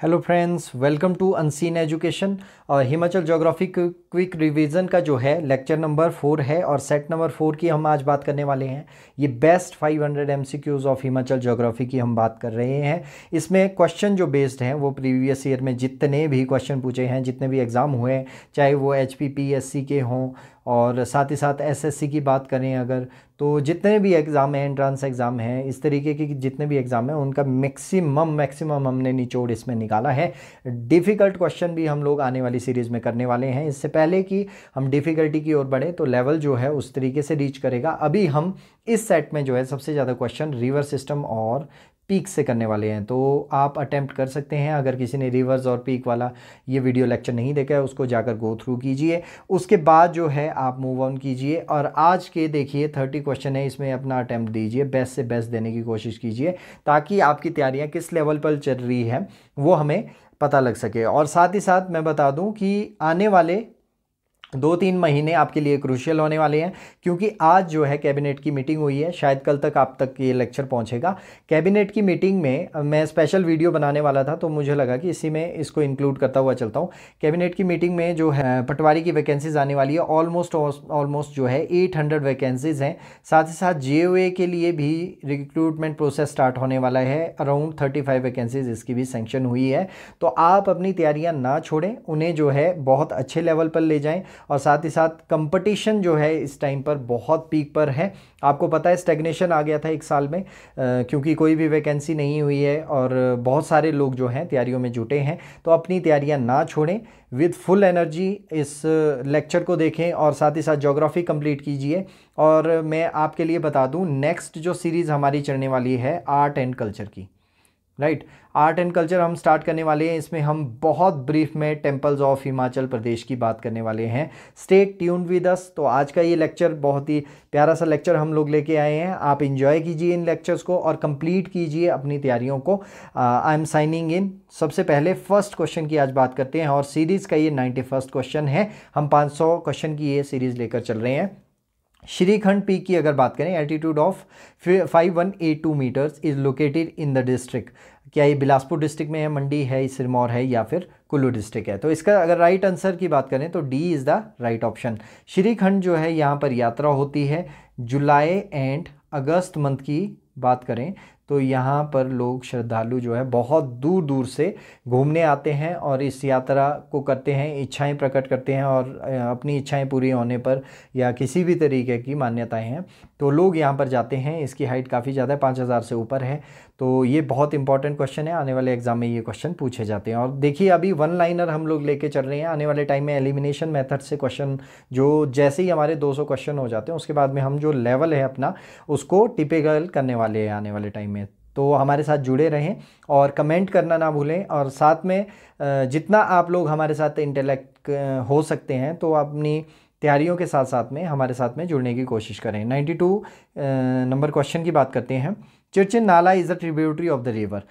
Hello friends welcome to unseen education और Himachal geography quick revision का जो है लेक्चर नंबर फोर है और सेट नंबर फोर की हम आज बात करने वाले हैं ये best 500 hundred MCQs of Himachal geography की हम बात कर रहे हैं इसमें क्वेश्चन जो बेस्ड हैं वो प्रीवियस ईयर में जितने भी क्वेश्चन पूछे हैं जितने भी एग्ज़ाम हुए हैं चाहे वो एच के हों और साथ ही साथ एस की बात करें अगर तो जितने भी एग्ज़ाम हैं एंट्रेंस एग्ज़ाम हैं इस तरीके के जितने भी एग्ज़ाम हैं उनका मैक्सिमम मैक्सिमम हमने निचोड़ इसमें निकाला है डिफ़िकल्ट क्वेश्चन भी हम लोग आने वाली सीरीज़ में करने वाले हैं इससे पहले कि हम डिफ़िकल्टी की ओर बढ़ें तो लेवल जो है उस तरीके से रीच करेगा अभी हम इस सेट में जो है सबसे ज़्यादा क्वेश्चन रिवर सिस्टम और पीक से करने वाले हैं तो आप अटैम्प्ट कर सकते हैं अगर किसी ने रिवर्स और पीक वाला ये वीडियो लेक्चर नहीं देखा है उसको जाकर गो थ्रू कीजिए उसके बाद जो है आप मूव ऑन कीजिए और आज के देखिए थर्टी क्वेश्चन है इसमें अपना अटैम्प्ट दीजिए बेस्ट से बेस्ट देने की कोशिश कीजिए ताकि आपकी तैयारियाँ किस लेवल पर चल रही है वो हमें पता लग सके और साथ ही साथ मैं बता दूं कि आने वाले दो तीन महीने आपके लिए क्रूशियल होने वाले हैं क्योंकि आज जो है कैबिनेट की मीटिंग हुई है शायद कल तक आप तक ये लेक्चर पहुंचेगा कैबिनेट की मीटिंग में मैं स्पेशल वीडियो बनाने वाला था तो मुझे लगा कि इसी में इसको इंक्लूड करता हुआ चलता हूँ कैबिनेट की मीटिंग में जो है पटवारी की वैकेंसीज आने वाली है ऑलमोस्ट ऑलमोस्ट जो है एट हंड्रेड वैकेंसीज हैं साथ ही साथ जे के लिए भी रिक्रूटमेंट प्रोसेस स्टार्ट होने वाला है अराउंड थर्टी फाइव वैकेंसीज इसकी भी सेंक्शन हुई है तो आप अपनी तैयारियाँ ना छोड़ें उन्हें जो है बहुत अच्छे लेवल पर ले जाएँ और साथ ही साथ कंपटीशन जो है इस टाइम पर बहुत पीक पर है आपको पता है स्टेग्नेशन आ गया था एक साल में क्योंकि कोई भी वैकेंसी नहीं हुई है और बहुत सारे लोग जो हैं तैयारियों में जुटे हैं तो अपनी तैयारियां ना छोड़ें विद फुल एनर्जी इस लेक्चर को देखें और साथ ही साथ जोग्राफ़ी कंप्लीट कीजिए और मैं आपके लिए बता दूँ नेक्स्ट जो सीरीज़ हमारी चढ़ने वाली है आर्ट एंड कल्चर की राइट आर्ट एंड कल्चर हम स्टार्ट करने वाले हैं इसमें हम बहुत ब्रीफ में टेम्पल्स ऑफ हिमाचल प्रदेश की बात करने वाले हैं स्टेट ट्यून विद अस तो आज का ये लेक्चर बहुत ही प्यारा सा लेक्चर हम लोग लेके आए हैं आप इन्जॉय कीजिए इन लेक्चर्स को और कंप्लीट कीजिए अपनी तैयारियों को आई एम साइनिंग इन सबसे पहले फर्स्ट क्वेश्चन की आज बात करते हैं और सीरीज़ का ये नाइन्टी फर्स्ट क्वेश्चन है हम पाँच सौ क्वेश्चन की ये सीरीज़ लेकर चल रहे हैं श्रीखंड पीक की अगर बात करें altitude of 5182 metres is located in the district क्या ये बिलासपुर डिस्ट्रिक्ट में है मंडी है सिरमौर है या फिर कुल्लू डिस्ट्रिक्ट है तो इसका अगर राइट आंसर की बात करें तो D is the right option Shrikhand जो है यहाँ पर यात्रा होती है जुलाई एंड अगस्त मंथ की बात करें तो यहाँ पर लोग श्रद्धालु जो है बहुत दूर दूर से घूमने आते हैं और इस यात्रा को करते हैं इच्छाएं प्रकट करते हैं और अपनी इच्छाएं पूरी होने पर या किसी भी तरीके की मान्यताएं हैं तो लोग यहाँ पर जाते हैं इसकी हाइट काफ़ी ज़्यादा है पाँच हज़ार से ऊपर है तो ये बहुत इंपॉर्टेंट क्वेश्चन है आने वाले एग्जाम में ये क्वेश्चन पूछे जाते हैं और देखिए अभी वन लाइनर हम लोग लेके चल रहे हैं आने वाले टाइम में एलिमिनेशन मेथड से क्वेश्चन जो जैसे ही हमारे 200 क्वेश्चन हो जाते हैं उसके बाद में हम जो लेवल है अपना उसको टिपिकल करने वाले हैं आने वाले टाइम में तो हमारे साथ जुड़े रहें और कमेंट करना ना भूलें और साथ में जितना आप लोग हमारे साथ इंटेलेक्ट हो सकते हैं तो अपनी तैयारियों के साथ साथ में हमारे साथ में जुड़ने की कोशिश करें 92 नंबर क्वेश्चन की बात करते हैं Chirchin Nala is a tributary of the river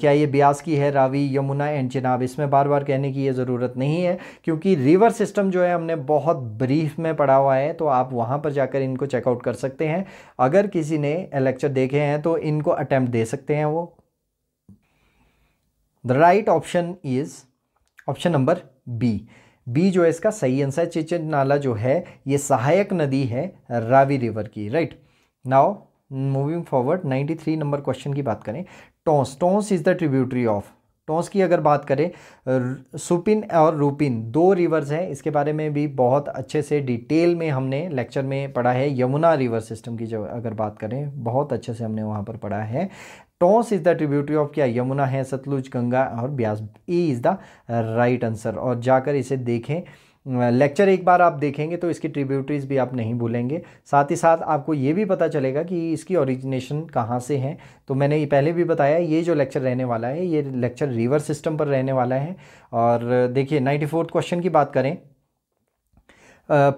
क्या ये ब्यास की है रावी यमुना एंड चिनाब इसमें बार बार कहने की ये ज़रूरत नहीं है क्योंकि रिवर सिस्टम जो है हमने बहुत ब्रीफ में पढ़ा हुआ है तो आप वहाँ पर जाकर इनको चेकआउट कर सकते हैं अगर किसी ने लेक्चर देखे हैं तो इनको अटैम्प्ट दे सकते हैं वो the right option is option number B B जो है इसका सही आंसर चिचन नाला जो है ये सहायक नदी है रावी रिवर की right now moving forward 93 number question की बात करें Tons Tons is the tributary of Tons की अगर बात करें सुपिन और रूपिन दो रिवर्स हैं इसके बारे में भी बहुत अच्छे से डिटेल में हमने लेक्चर में पढ़ा है यमुना रिवर सिस्टम की जो अगर बात करें बहुत अच्छे से हमने वहाँ पर पढ़ा है Tons is the tributary of क्या यमुना है सतलुज गंगा और Beas A is the right answer और जाकर इसे देखें लेक्चर एक बार आप देखेंगे तो इसकी ट्रिब्यूटरीज भी आप नहीं भूलेंगे साथ ही साथ आपको ये भी पता चलेगा कि इसकी ओरिजिनेशन कहाँ से है तो मैंने ये पहले भी बताया ये जो लेक्चर रहने वाला है ये लेक्चर रिवर सिस्टम पर रहने वाला है और देखिए नाइन्टी फोर्थ क्वेश्चन की बात करें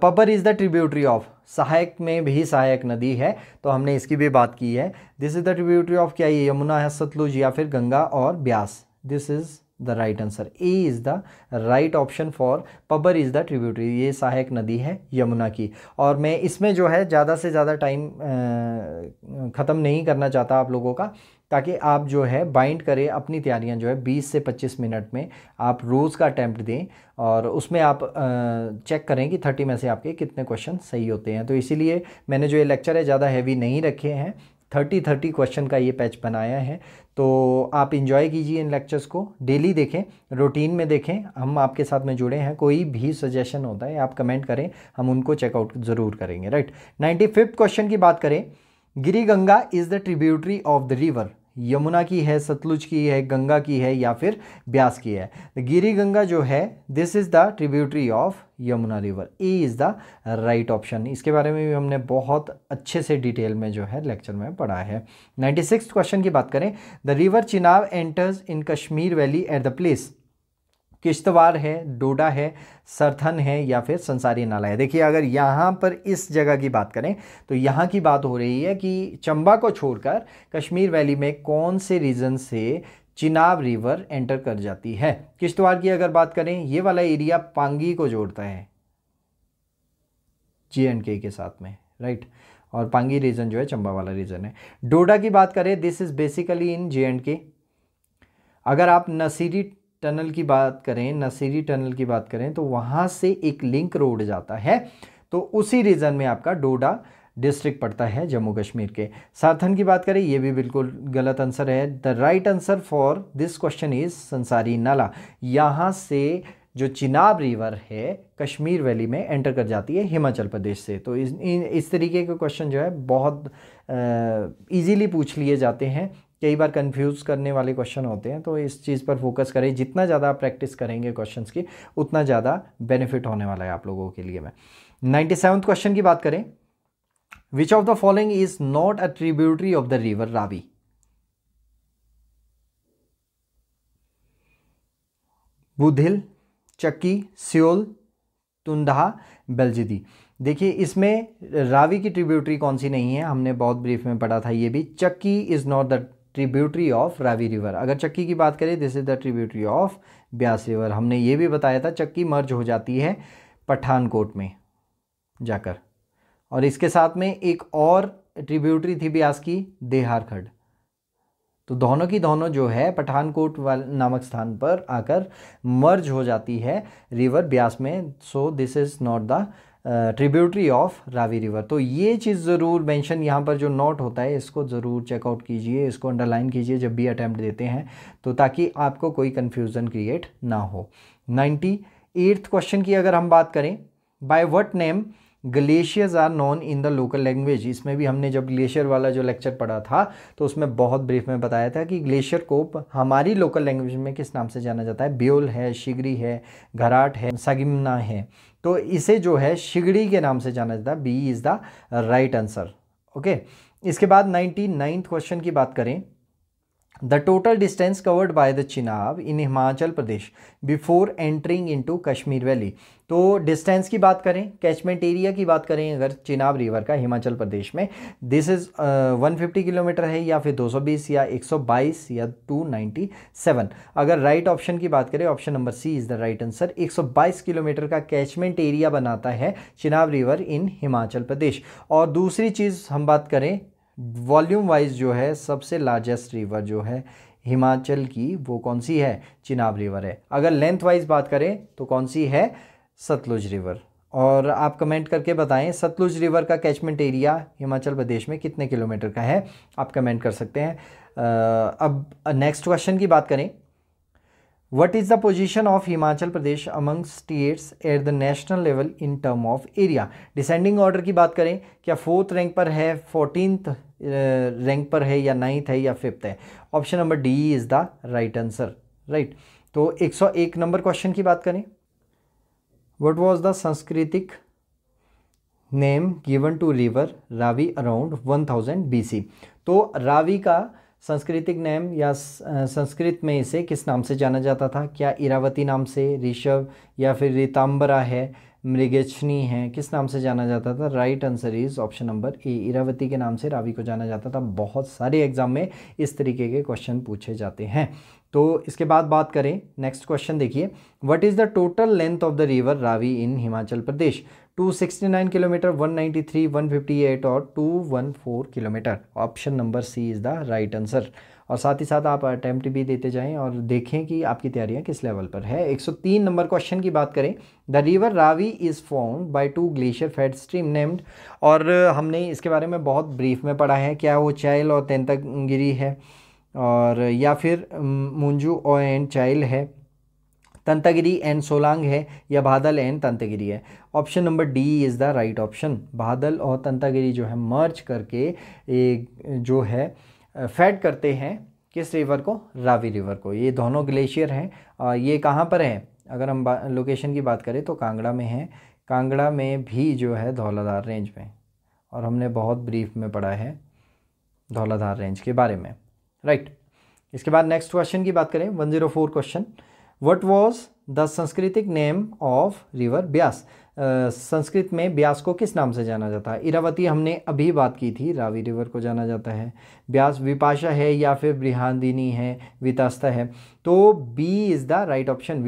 Pabbar is the tributary of सहायक में भी सहायक नदी है तो हमने इसकी भी बात की है this is the tributary of क्या ये यमुना है सतलुज या फिर गंगा और Beas this is the right answer A is the right option for Pabbar is the tributary ये सहायक नदी है यमुना की और मैं इसमें जो है ज़्यादा से ज़्यादा टाइम ख़त्म नहीं करना चाहता आप लोगों का ताकि आप जो है बाइंड करें अपनी तैयारियां जो है 20 से 25 मिनट में आप रोज़ का अटैम्प्ट दें और उसमें आप चेक करें कि 30 में से आपके कितने क्वेश्चन सही होते हैं तो इसीलिए मैंने जो ये लेक्चर है ज़्यादा हैवी नहीं रखे हैं थर्टी थर्टी क्वेश्चन का ये पैच बनाया है तो आप इन्जॉय कीजिए इन लेक्चर्स को डेली देखें रूटीन में देखें हम आपके साथ में जुड़े हैं कोई भी सजेशन होता है आप कमेंट करें हम उनको चेकआउट ज़रूर करेंगे राइट नाइन्टी फिफ्थ क्वेश्चन की बात करें Giri Ganga is the tributary of the river Yamuna की है सतलुज की है गंगा की है या फिर ब्यास की है गिरी गंगा जो है this is the tributary of Yamuna river A is the right option इसके बारे में भी हमने बहुत अच्छे से डिटेल में जो है लेक्चर में पढ़ा है नाइन्टी सिक्स क्वेश्चन की बात करें the river Chenab enters in Kashmir valley at the place Kishtwar है डोडा है सरथन है या फिर संसारी नाला है देखिए अगर यहाँ पर इस जगह की बात करें तो यहाँ की बात हो रही है कि चंबा को छोड़कर कश्मीर वैली में कौन से रीजन से चिनाब रिवर एंटर कर जाती है किश्तवाड़ की अगर बात करें ये वाला एरिया पांगी को जोड़ता है जे एंड के के साथ में राइट और पांगी रीजन जो है चंबा वाला रीजन है डोडा की बात करें this is basically in J and K अगर आप नसीरी टनल की बात करें नसीरी टनल की बात करें तो वहाँ से एक लिंक रोड जाता है तो उसी रीजन में आपका डोडा डिस्ट्रिक्ट पड़ता है जम्मू कश्मीर के सारथन की बात करें ये भी बिल्कुल गलत आंसर है the right answer for this question is Sansari Nala यहाँ से जो चिनाब रिवर है कश्मीर वैली में एंटर कर जाती है हिमाचल प्रदेश से तो इस इस तरीके के क्वेश्चन जो है बहुत ईजीली पूछ लिए जाते हैं कई बार कंफ्यूज करने वाले क्वेश्चन होते हैं तो इस चीज़ पर फोकस करें जितना ज़्यादा आप प्रैक्टिस करेंगे क्वेश्चन की उतना ज़्यादा बेनिफिट होने वाला है आप लोगों के लिए मैं नाइन्टी सेवन क्वेश्चन की बात करें which of the following is not a tributary of the river Ravi Budhil Chakki Siul तुंदहा बेलजिदी देखिए इसमें रावी की ट्रिब्यूटरी कौन सी नहीं है हमने बहुत ब्रीफ में पढ़ा था ये भी Chakki is not the tributary of Ravi river अगर चक्की की बात करें this is the tributary of Beas river हमने ये भी बताया था चक्की मर्ज हो जाती है पठानकोट में जाकर और इसके साथ में एक और ट्रिब्यूटरी थी ब्यास की देहारखंड तो दोनों की दोनों जो है पठानकोट वाले नामक स्थान पर आकर मर्ज हो जाती है रिवर ब्यास में so this is not the tributary of Ravi river तो ये चीज़ ज़रूर मेंशन यहाँ पर जो नोट होता है इसको ज़रूर चेकआउट कीजिए इसको अंडरलाइन कीजिए जब भी अटैम्प्ट देते हैं तो ताकि आपको कोई कन्फ्यूज़न क्रिएट ना हो नाइन्टी एट्थ क्वेश्चन की अगर हम बात करें by what name glaciers are known in the local language इसमें भी हमने जब ग्लेशियर वाला जो लेक्चर पढ़ा था तो उसमें बहुत ब्रीफ में बताया था कि ग्लेशियर को हमारी लोकल लैंग्वेज में किस नाम से जाना जाता है ब्योल है शिगरी है घराट है सगिमना है तो इसे जो है शिगड़ी के नाम से जाना जाता है B is the right answer okay इसके बाद नाइन्टी क्वेश्चन की बात करें total distance covered by the Chenab in Himachal Pradesh before entering into Kashmir valley तो डिस्टेंस की बात करें कैचमेंट एरिया की बात करें अगर चिनाब रिवर का हिमाचल प्रदेश में this is one fifty kilometre है या फिर 220 या 122 या 297 अगर राइट right ऑप्शन की बात करें option number C is the right answer 122 kilometre का कैचमेंट एरिया बनाता है चिनाब रिवर इन हिमाचल प्रदेश और दूसरी चीज़ हम बात करें वॉल्यूम वाइज जो है सबसे लार्जेस्ट रिवर जो है हिमाचल की वो कौन सी है चिनाब रिवर है अगर लेंथ वाइज बात करें तो कौन सी है सतलुज रिवर और आप कमेंट करके बताएं सतलुज रिवर का कैचमेंट एरिया हिमाचल प्रदेश में कितने किलोमीटर का है आप कमेंट कर सकते हैं अब नेक्स्ट क्वेश्चन की बात करें what is the position of Himachal Pradesh among states at the national level in term of area descending order की बात करें क्या फोर्थ रैंक पर है फोर्टीनथ रैंक uh, पर है या नाइन्थ है या फिफ्थ है option number D is the right answer right तो 101 नंबर क्वेश्चन की बात करें what was the Sanskritic name given to river Ravi around 1000 BC तो रावी का सांस्कृतिक नेम या संस्कृत में इसे किस नाम से जाना जाता था क्या इरावती नाम से ऋषभ या फिर रिताम्बरा है मृगेशनी है किस नाम से जाना जाता था right answer is option number A Iravati के नाम से रावी को जाना जाता था बहुत सारे एग्जाम में इस तरीके के क्वेश्चन पूछे जाते हैं तो इसके बाद बात करें नेक्स्ट क्वेश्चन देखिए what is the total length of the river Ravi in Himachal Pradesh 269 kilometre 193, 158 और 214 kilometre option number C is the right answer और साथ ही साथ आप अटैम्प्ट भी देते जाएं और देखें कि आपकी तैयारियां किस लेवल पर है 103 नंबर क्वेश्चन की बात करें the river Ravi is form by two glacier fed stream named और हमने इसके बारे में बहुत ब्रीफ में पढ़ा है क्या वो चैल और तेंतगिरी है और या फिर मुंजू ओ एंड चाइल है तंतागिरी एंड सोलांग है या बादल एंड तंतागिरी है option number D is the right option Badal और तंतागिरी जो है मर्ज करके एक जो है फैड करते हैं किस रिवर को रावी रिवर को ये दोनों ग्लेशियर हैं ये कहाँ पर है अगर हम लोकेशन की बात करें तो कांगड़ा में है कांगड़ा में भी जो है धौलाधार रेंज में और हमने बहुत ब्रीफ में पढ़ा है धौलाधार रेंज के बारे में राइट right. इसके बाद नेक्स्ट क्वेश्चन की बात करें one zero four question what was the Sanskritic name of river Beas Sanskrit में ब्यास को किस नाम से जाना जाता है इरावती हमने अभी बात की थी रावी रिवर को जाना जाता है ब्यास विपाशा है या फिर ब्रिहानदिनी है वितास्ता है तो B is the right option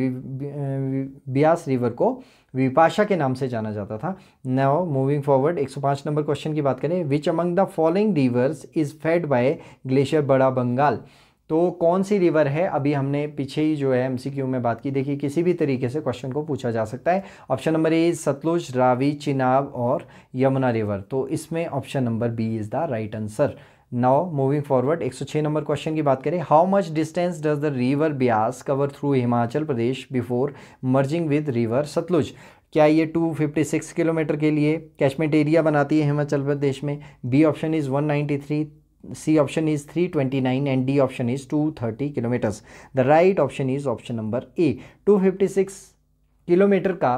Beas river को विपाशा के नाम से जाना जाता था now moving forward 105 number question की बात करें which among the following rivers is fed by glacier Bara Bangal तो कौन सी रिवर है अभी हमने पीछे ही जो है एमसीक्यू में बात की देखिए किसी भी तरीके से क्वेश्चन को पूछा जा सकता है option number A Sutlej Ravi Chenab और यमुना रिवर तो इसमें option number B is the right answer now moving forward 106 number question की बात करें how much distance does the river Beas cover through Himachal Pradesh before merging with river Sutlej क्या ये 256 किलोमीटर के लिए कैचमेंट एरिया बनाती है हिमाचल प्रदेश में B option is 193 C option is 329 and D option is 230 kilometres the right option is option number A 256 kilometre का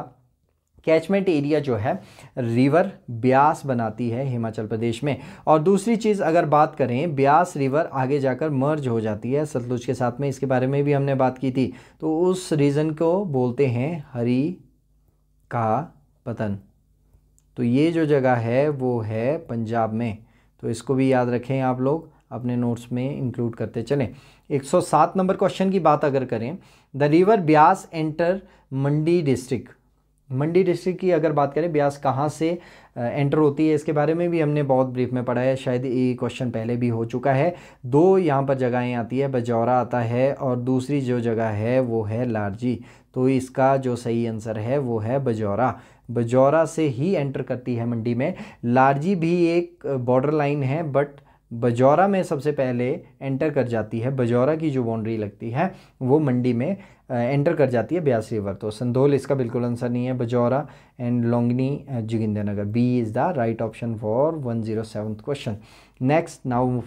catchment area जो है रिवर ब्यास बनाती है हिमाचल प्रदेश में और दूसरी चीज़ अगर बात करें ब्यास रिवर आगे जाकर मर्ज हो जाती है सतलुज के साथ में इसके बारे में भी हमने बात की थी तो उस रीज़न को बोलते हैं हरी का पतन तो ये जो जगह है वो है पंजाब में तो इसको भी याद रखें आप लोग अपने नोट्स में इंक्लूड करते चलें 107 नंबर क्वेश्चन की बात अगर करें the river Beas enter Mandi district Mandi district की अगर बात करें ब्यास कहाँ से एंटर होती है इसके बारे में भी हमने बहुत ब्रीफ में पढ़ा है शायद ये क्वेश्चन पहले भी हो चुका है दो यहाँ पर जगहें आती है बजौरा आता है और दूसरी जो जगह है वो है लारजी तो इसका जो सही आंसर है वो है बजौरा बजौरा से ही एंटर करती है मंडी में लारजी भी एक बॉर्डर लाइन है बट बजौरा में सबसे पहले एंटर कर जाती है बजौरा की जो बाउंड्री लगती है वो मंडी में एंटर कर जाती है ब्यास रिवर तो संदोल इसका बिल्कुल आंसर नहीं है Bajaura and Longni Nagar B is the right option for one zero seven question next now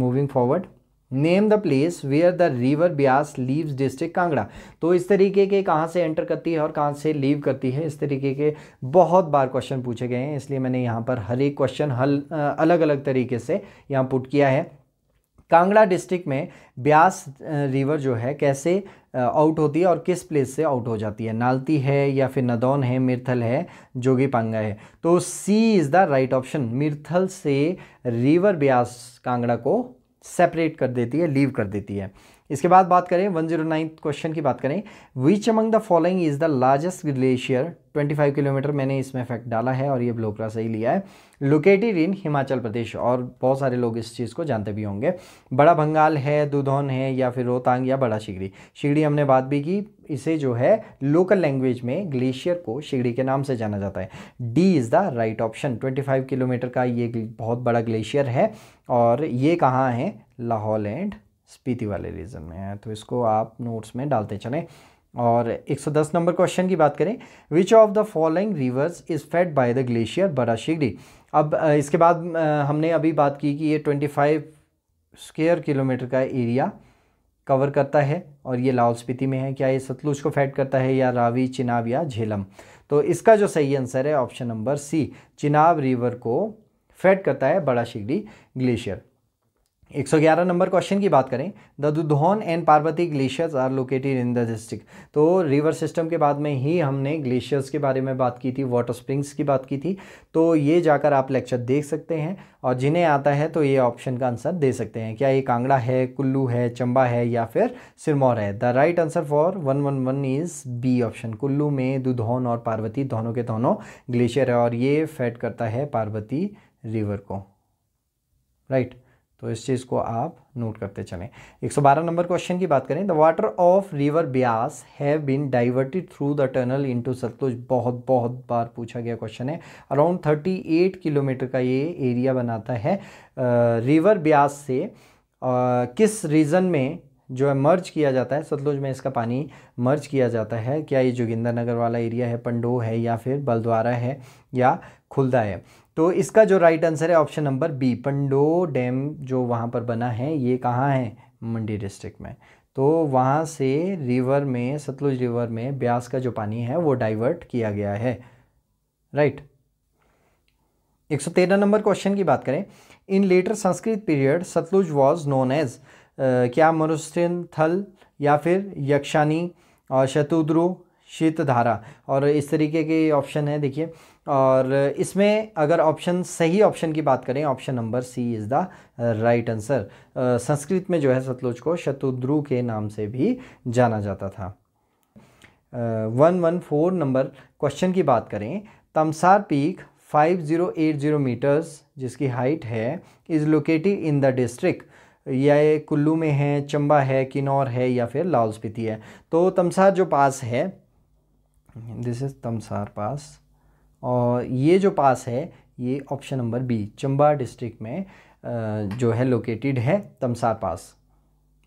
moving forward name the place where the river Beas leaves district Kangra तो इस तरीके के कहाँ से एंटर करती है और कहाँ से लीव करती है इस तरीके के बहुत बार क्वेश्चन पूछे गए हैं इसलिए मैंने यहाँ पर हर एक क्वेश्चन हल अलग अलग तरीके से यहाँ पुट किया है कांगड़ा डिस्ट्रिक्ट में ब्यास रिवर जो है कैसे आउट होती है और किस प्लेस से आउट हो जाती है नालती है या फिर नदौन है मिर्थल है जोगी पांगा है तो C is the right option Mirthal से रिवर ब्यास कांगड़ा को सेपरेट कर देती है लीव कर देती है इसके बाद बात करें वन जीरो नाइन क्वेश्चन की बात करें which among the following is the largest glacier 25 kilometre मैंने इसमें फैक्ट डाला है और ये ब्लोकरा सही लिया है लोकेटेड इन हिमाचल प्रदेश और बहुत सारे लोग इस चीज़ को जानते भी होंगे बड़ा बंगाल है दुधौन है या फिर रोहतांग या बड़ा शिगड़ी शिगड़ी हमने बात भी की इसे जो है लोकल लैंग्वेज में ग्लेशियर को शिगड़ी के नाम से जाना जाता है D is the right option five kilometre का ये बहुत बड़ा ग्लेशियर है और ये कहाँ है लाहौल एंड स्पीति वाले रीजन में है तो इसको आप नोट्स में डालते चलें और 110 नंबर क्वेश्चन की बात करें which of the following rivers is fed by the glacier Bara Shigri अब इसके बाद हमने अभी बात की कि ये 25 स्क्वेयर किलोमीटर का एरिया कवर करता है और ये लाहौल स्पीति में है क्या ये सतलुज को फेड करता है या रावी चिनाब या झेलम तो इसका जो सही आंसर है option number C Chenab river को फेड करता है बड़ा शिगडी ग्लेशियर 111 नंबर क्वेश्चन की बात करें the Dudhon and Parvati glaciers are located in the district तो रिवर सिस्टम के बाद में ही हमने ग्लेशियर्स के बारे में बात की थी वाटर स्प्रिंग्स की बात की थी तो ये जाकर आप लेक्चर देख सकते हैं और जिन्हें आता है तो ये ऑप्शन का आंसर दे सकते हैं क्या ये कांगड़ा है कुल्लू है चंबा है या फिर सिरमौर है the right answer for one one one is B option Kullu में दुधौन और पार्वती दोनों के दोनों ग्लेशियर है और ये फेड करता है पार्वती रिवर को राइट right. तो इस चीज़ को आप नोट करते चलें 112 नंबर क्वेश्चन की बात करें the water of river Beas have been diverted through the tunnel into Sutlej बहुत बहुत बार पूछा गया क्वेश्चन है अराउंड 38 किलोमीटर का ये एरिया बनाता है रिवर ब्यास से आ, किस रीजन में जो है मर्ज किया जाता है सतलुज में इसका पानी मर्ज किया जाता है क्या ये जोगिंदर नगर वाला एरिया है पंडो है या फिर बलद्वारा है या खुलदा है तो इसका जो राइट आंसर है option number B Pandoh dam जो वहाँ पर बना है ये कहाँ है मंडी डिस्ट्रिक्ट में तो वहाँ से रिवर में सतलुज रिवर में ब्यास का जो पानी है वो डाइवर्ट किया गया है राइट right. 113 नंबर क्वेश्चन की बात करें in later Sanskrit period Sutlej was known as क्या मरुस्थल थल या फिर यक्षानी और शतुद्रु शीतधारा और इस तरीके के ऑप्शन है देखिए और इसमें अगर ऑप्शन सही ऑप्शन की बात करें option number C is the right answer Sanskrit में जो है सतलुज को शत्रुध्रु के नाम से भी जाना जाता था one one four number question की बात करें तमसार पीक 5080 मीटर्स जिसकी हाइट है is located in the district यह कुल्लू में है चंबा है किन्नौर है या फिर लाहौल स्पीति है तो तमसार जो पास है दिस इज़ तमसार पास और ये जो पास है ये option number B Chamba district में जो है लोकेटेड है तमसार पास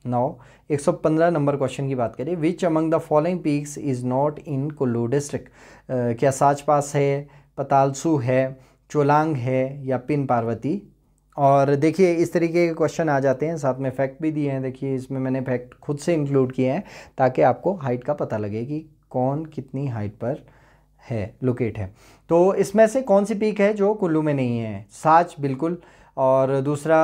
सौ 115 नंबर क्वेश्चन की बात करें which among the following peaks is not in Kullu district क्या साच पास है पतालसू है चोलांग है या पिन पार्वती और देखिए इस तरीके के क्वेश्चन आ जाते हैं साथ में फैक्ट भी दिए हैं देखिए इसमें मैंने फैक्ट खुद से इंक्लूड किए हैं ताकि आपको हाइट का पता लगे कि कौन कितनी हाइट पर है लोकेट है तो इसमें से कौन सी पीक है जो कुल्लू में नहीं है साच बिल्कुल और दूसरा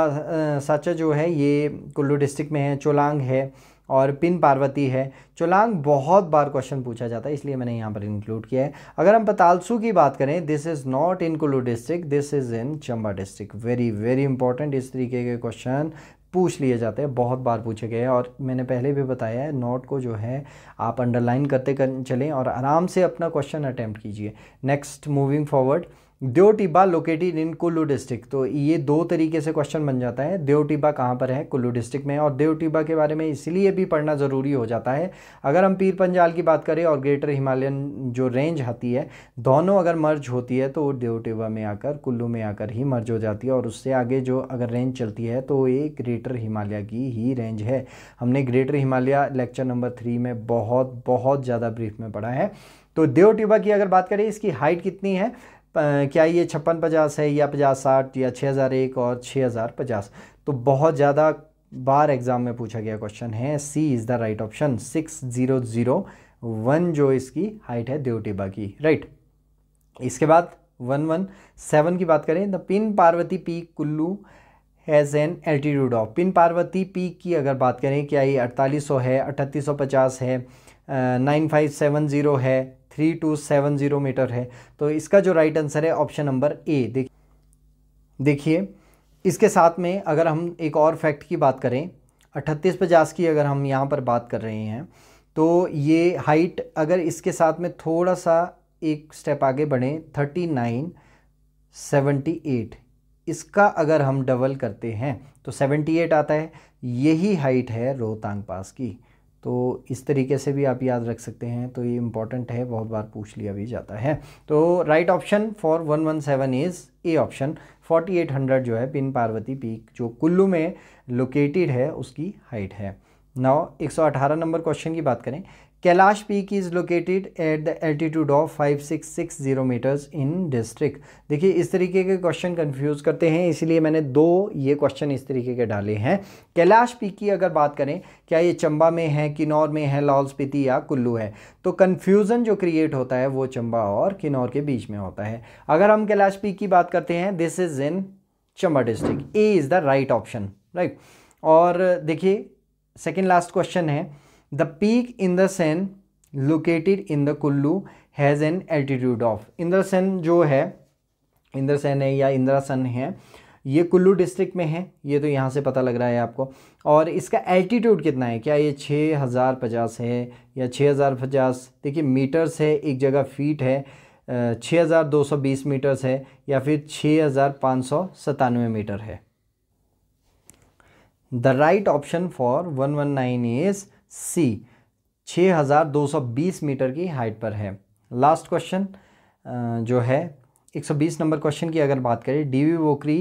साचा जो है ये कुल्लू डिस्ट्रिक्ट में है चोलांग है और पिन पार्वती है चोलांग बहुत बार क्वेश्चन पूछा जाता है इसलिए मैंने यहाँ पर इंक्लूड किया है अगर हम पतालसू की बात करें this is not in Kullu district this is in Chamba district very very important इस तरीके के क्वेश्चन पूछ लिए जाते हैं बहुत बार पूछे गए हैं और मैंने पहले भी बताया है नोट को जो है आप अंडरलाइन करते कर चलें और आराम से अपना क्वेश्चन अटैम्प्ट कीजिए next moving forward Deotibba located in Kullu district तो ये दो तरीके से क्वेश्चन बन जाता है देवटिब्बा कहाँ पर है कुल्लू डिस्ट्रिक्ट में और देवटिब्बा के बारे में इसलिए भी पढ़ना ज़रूरी हो जाता है अगर हम पीर पंजाल की बात करें और ग्रेटर हिमालयन जो रेंज आती है दोनों अगर मर्ज होती है तो वो देवटिब्बा में आकर कुल्लू में आकर ही मर्ज हो जाती है और उससे आगे जो अगर रेंज चलती है तो ये ग्रेटर हिमालय की ही रेंज है हमने greater Himalaya lecture number three में बहुत बहुत ज़्यादा ब्रीफ में पढ़ा है तो देवटिबा की अगर बात करें इसकी हाइट कितनी है क्या ये छप्पन पचास है या पचास साठ या छः हज़ार एक और छः हज़ार पचास तो बहुत ज़्यादा बार एग्ज़ाम में पूछा गया क्वेश्चन है C is the right option six zero zero one जो इसकी हाइट है देवटिबा की राइट इसके बाद वन वन सेवन की बात करें the Pin Parvati peak Kullu has an altitude of Pin Parvati peak की अगर बात करें क्या ये अड़तालीस सौ है अठतीस सौ पचास है नाइन फाइव सेवन ज़ीरो है three two seven zero metre है तो इसका जो राइट आंसर है ऑप्शन नंबर ए देख देखिए इसके साथ में अगर हम एक और फैक्ट की बात करें अट्ठतीस पचास की अगर हम यहाँ पर बात कर रहे हैं तो ये हाइट अगर इसके साथ में थोड़ा सा एक स्टेप आगे बढ़ें थर्टी नाइन सेवेंटी एट इसका अगर हम डबल करते हैं तो सेवेंटी एट आता है यही हाइट है रोहतांग पास की तो इस तरीके से भी आप याद रख सकते हैं तो ये इंपॉर्टेंट है बहुत बार पूछ लिया भी जाता है तो right option for one one seven is A option forty eight hundred जो है पिन पार्वती पीक जो कुल्लू में लोकेटेड है उसकी हाइट है नौ एक सौ अठारह नंबर क्वेश्चन की बात करें Kailash peak is located at the altitude of five six six zero metres in district देखिए इस तरीके के क्वेश्चन कंफ्यूज करते हैं इसलिए मैंने दो ये क्वेश्चन इस तरीके के डाले हैं कैलाश पीक की अगर बात करें क्या ये चंबा में है किन्नौर में है लाहौल स्पीति या कुल्लू है तो कन्फ्यूज़न जो क्रिएट होता है वो चंबा और किन्नौर के बीच में होता है अगर हम कैलाश पीक की बात करते हैं this is in Chamba district A is the right option right और देखिए सेकेंड लास्ट क्वेश्चन है the peak in the Sen located in the Kullu has an altitude of Indra Sen जो है इंद्र सेन है या इंदिरा सन है ये कुल्लू डिस्ट्रिक्ट में है ये तो यहाँ से पता लग रहा है आपको और इसका एल्टीट्यूड कितना है क्या ये छः हज़ार पचास है या छः हज़ार पचास देखिए मीटर्स है एक जगह फीट है छः हज़ार दो सौ बीस मीटर्स है या फिर छः हज़ार पाँच सौ सतानवे मीटर है the right option for one one nine is C 6220 metre की हाइट पर है लास्ट क्वेश्चन जो है 120 नंबर क्वेश्चन की अगर बात करें डीवी वोकरी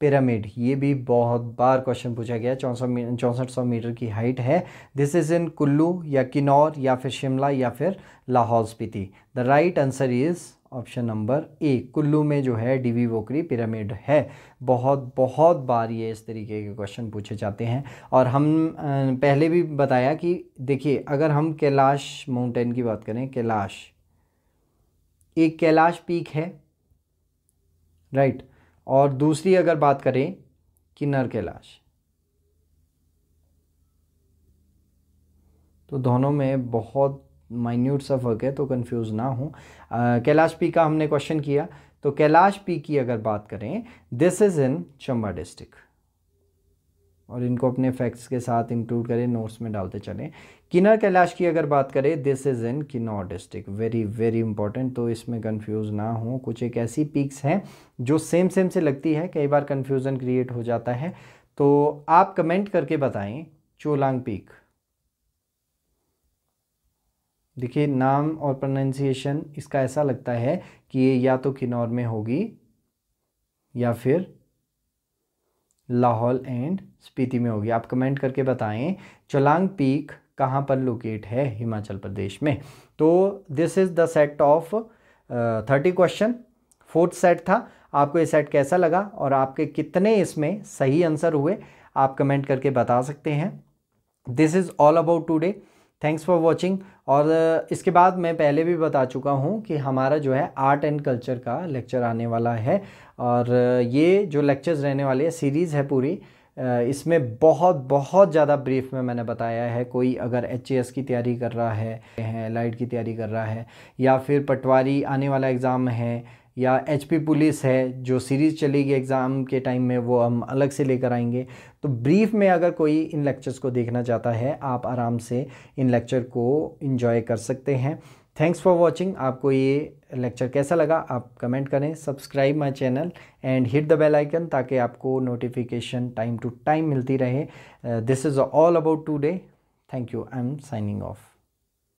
पिरामिड ये भी बहुत बार क्वेश्चन पूछा गया चौंसठ चौंसठ सौ मीटर की हाइट है दिस इज़ इन कुल्लू या किन्नौर या फिर शिमला या फिर Lahaul Spiti the right answer is option number A Kullu में जो है डीवी वोकरी पिरामिड है बहुत बहुत बार ये इस तरीके के क्वेश्चन पूछे जाते हैं और हम पहले भी बताया कि देखिए अगर हम कैलाश माउंटेन की बात करें कैलाश एक कैलाश पीक है राइट और दूसरी अगर बात करें किन्नर कैलाश तो दोनों में बहुत माइन्यूट सा फ़र्क है तो कंफ्यूज ना हो कैलाश पी का हमने क्वेश्चन किया तो कैलाश पी की अगर बात करें this is in Chamba district और इनको अपने फैक्ट्स के साथ इंक्लूड करें नोट्स में डालते चलें किन्नर कैलाश की अगर बात करें this is in Kinnaur district very very important तो इसमें कंफ्यूज ना हो कुछ एक ऐसी पीक्स हैं जो सेम सेम से लगती है कई बार कंफ्यूजन क्रिएट हो जाता है तो आप कमेंट करके बताएं चोलांग पीक देखिए नाम और प्रोनाउंसिएशन इसका ऐसा लगता है कि ये या तो किन्नौर में होगी या फिर लाहौल एंड स्पीति में होगी आप कमेंट करके बताएं चोलांग पीक कहाँ पर लोकेट है हिमाचल प्रदेश में तो this is the set of thirty question fourth set था आपको ये सेट कैसा लगा और आपके कितने इसमें सही आंसर हुए आप कमेंट करके बता सकते हैं this is all about today thanks for watching और इसके बाद मैं पहले भी बता चुका हूँ कि हमारा जो है आर्ट एंड कल्चर का लेक्चर आने वाला है और ये जो लेक्चर्स रहने वाले हैं सीरीज़ है पूरी इसमें बहुत बहुत ज़्यादा ब्रीफ में मैंने बताया है कोई अगर एच की तैयारी कर रहा है लाइट की तैयारी कर रहा है या फिर पटवारी आने वाला एग्ज़ाम है या एचपी पुलिस है जो सीरीज़ चलेगी एग्ज़ाम के टाइम में वो हम अलग से लेकर आएंगे तो ब्रीफ में अगर कोई इन लेक्चर्स को देखना चाहता है आप आराम से इन लेक्चर को इन्जॉय कर सकते हैं थैंक्स फॉर वॉचिंग आपको ये लेक्चर कैसा लगा आप कमेंट करें subscribe my channel and hit the bell icon ताकि आपको नोटिफिकेशन टाइम टू टाइम मिलती रहे this is all about today thank you I am signing of